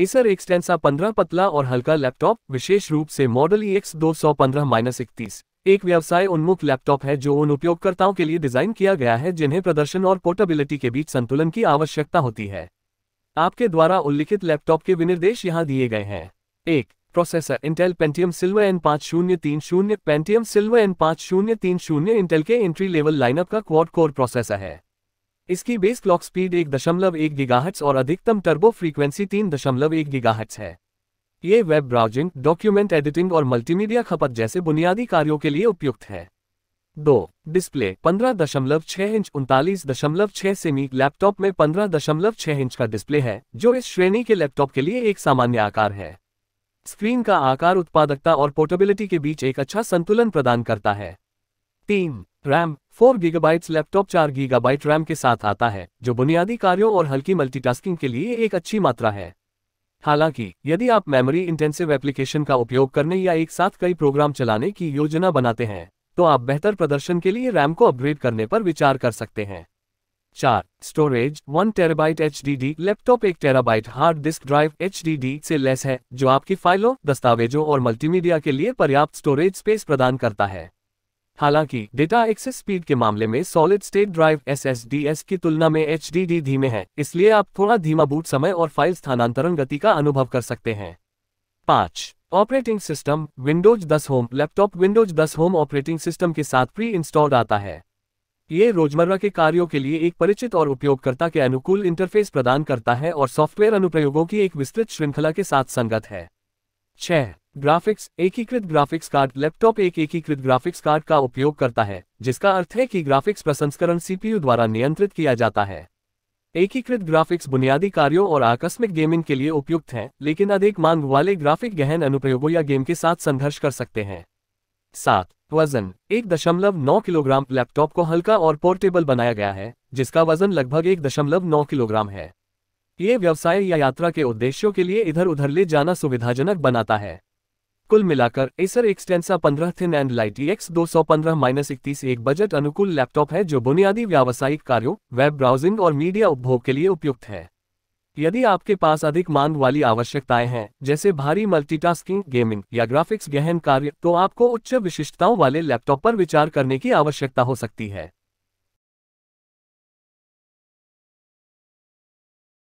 Acer Extensa 15 पतला और हल्का लैपटॉप विशेष रूप से मॉडल ई एक्स दो सौ पंद्रह माइनस इकतीस एक व्यवसाय उन्मुख लैपटॉप है जो उन उपयोगकर्ताओं के लिए डिजाइन किया गया है जिन्हें प्रदर्शन और पोर्टेबिलिटी के बीच संतुलन की आवश्यकता होती है आपके द्वारा उल्लिखित लैपटॉप के विनिर्देश यहाँ दिए गए हैं एक processor Intel Pentium Silver N पाँच शून्य तीन शून्य पेंटियम सिल्वर एन पाँच शून्य तीन शून्य इंटेल के एंट्री लेवल लाइनअप का क्वाड कोर प्रोसेसर है इसकी बेस क्लॉक स्पीड एक दशमलव एक गीगाहट्स और अधिकतम टर्बो फ्रीक्वेंसी तीन दशमलव एक गीगाहट्स है ये वेब ब्राउजिंग डॉक्यूमेंट एडिटिंग और मल्टीमीडिया खपत जैसे बुनियादी कार्यों के लिए उपयुक्त है दो डिस्प्ले पंद्रह दशमलव छह इंच उनतालीस दशमलव छह सेमी लैपटॉप में पंद्रह दशमलव छह इंच का डिस्प्ले है जो इस श्रेणी के लैपटॉप के लिए एक सामान्य आकार है स्क्रीन का आकार उत्पादकता और पोर्टेबिलिटी के बीच एक अच्छा संतुलन प्रदान करता है तीन RAM 4 gigabyte laptop 4 gigabyte RAM के साथ आता है जो बुनियादी कार्यों और हल्की मल्टीटास्किंग के लिए एक अच्छी मात्रा है हालांकि यदि आप मेमोरी इंटेंसिव एप्लीकेशन का उपयोग करने या एक साथ कई प्रोग्राम चलाने की योजना बनाते हैं तो आप बेहतर प्रदर्शन के लिए रैम को अपग्रेड करने पर विचार कर सकते हैं चार storage one terabyte H laptop एक terabyte hard disk drive H से लेस है जो आपकी फाइलों दस्तावेजों और मल्टीमीडिया के लिए पर्याप्त स्टोरेज स्पेस प्रदान करता है हालांकि डेटा एक्सेस स्पीड के मामले में सॉलिड स्टेट ड्राइव एस की तुलना में एच धीमे है इसलिए आप थोड़ा धीमा बूट समय और फाइल स्थानांतरण गति का अनुभव कर सकते हैं पाँच operating system Windows 10 home laptop Windows 10 home operating system के साथ प्री इंस्टॉल्ड आता है ये रोजमर्रा के कार्यों के लिए एक परिचित और उपयोगकर्ता के अनुकूल इंटरफेस प्रदान करता है और सॉफ्टवेयर अनुप्रयोगों की एक विस्तृत श्रृंखला के साथ संगत है छह ग्राफिक्स एकीकृत ग्राफिक्स कार्ड लैपटॉप एक एकीकृत ग्राफिक्स कार्ड का उपयोग करता है जिसका अर्थ है कि ग्राफिक्स प्रसंस्करण सीपीयू द्वारा नियंत्रित किया जाता है एकीकृत ग्राफिक्स बुनियादी कार्यों और आकस्मिक गेमिंग के लिए उपयुक्त हैं लेकिन अधिक मांग वाले ग्राफिक गहन अनुप्रयोगों या गेम के साथ संघर्ष कर सकते हैं सात वजन एक दशमलव नौ किलोग्राम लैपटॉप को हल्का और पोर्टेबल बनाया गया है जिसका वजन लगभग एक दशमलव नौ किलोग्राम है ये व्यवसाय या यात्रा के उद्देश्यों के लिए इधर उधर ले जाना सुविधाजनक बनाता है कुल मिलाकर Acer Extensa 15 thin and light X दो सौ पंद्रह माइनस इकतीस एक बजट अनुकूल लैपटॉप है जो बुनियादी व्यावसायिक कार्यों वेब ब्राउजिंग और मीडिया उपभोग के लिए उपयुक्त है यदि आपके पास अधिक मांग वाली आवश्यकताएं हैं जैसे भारी मल्टीटास्किंग गेमिंग या ग्राफिक्स गहन कार्य तो आपको उच्च विशिष्टताओं वाले लैपटॉप पर विचार करने की आवश्यकता हो सकती है